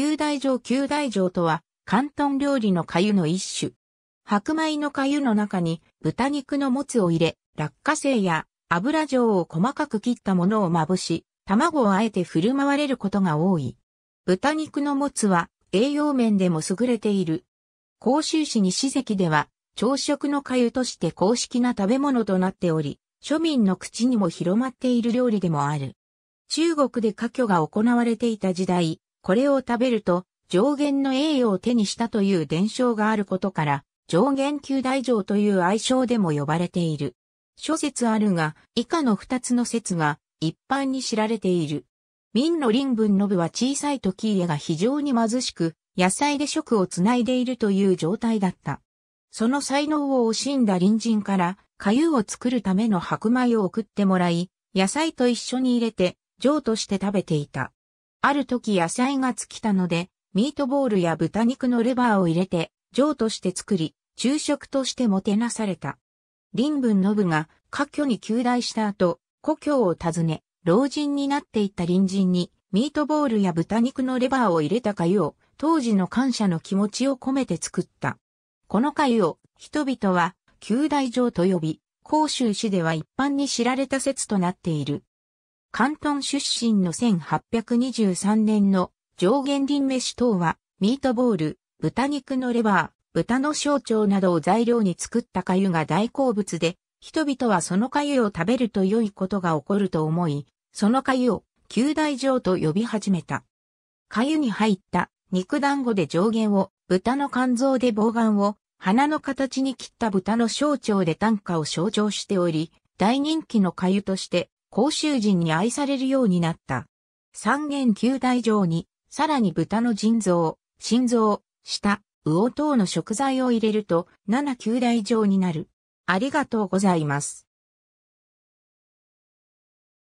九大城九大城とは、広東料理の粥の一種。白米の粥の中に豚肉のもつを入れ、落花生や油状を細かく切ったものをまぶし、卵をあえて振る舞われることが多い。豚肉のもつは栄養面でも優れている。甲州市西関では朝食の粥として公式な食べ物となっており、庶民の口にも広まっている料理でもある。中国で家居が行われていた時代、これを食べると上限の栄養を手にしたという伝承があることから、上限九大城という愛称でも呼ばれている。諸説あるが、以下の二つの説が一般に知られている。民の林文の部は小さい時家が非常に貧しく、野菜で食をつないでいるという状態だった。その才能を惜しんだ隣人から、かゆを作るための白米を送ってもらい、野菜と一緒に入れて、上として食べていた。ある時野菜が尽きたので、ミートボールや豚肉のレバーを入れて、上として作り、昼食としてもてなされた。林文信が家居に旧大した後、故郷を訪ね、老人になっていった隣人に、ミートボールや豚肉のレバーを入れた粥を、当時の感謝の気持ちを込めて作った。この粥を、人々は、旧大城と呼び、甲州市では一般に知られた説となっている。関東出身の1823年の上限林飯等は、ミートボール、豚肉のレバー、豚の小腸などを材料に作った粥が大好物で、人々はその粥を食べると良いことが起こると思い、その粥を旧大城と呼び始めた。粥に入った肉団子で上限を、豚の肝臓で棒眼を、花の形に切った豚の小腸で短歌を象徴しており、大人気の粥として甲州人に愛されるようになった。三元九大状に、さらに豚の腎臓、心臓、舌、魚等の食材を入れると、七九大状になる。ありがとうございます。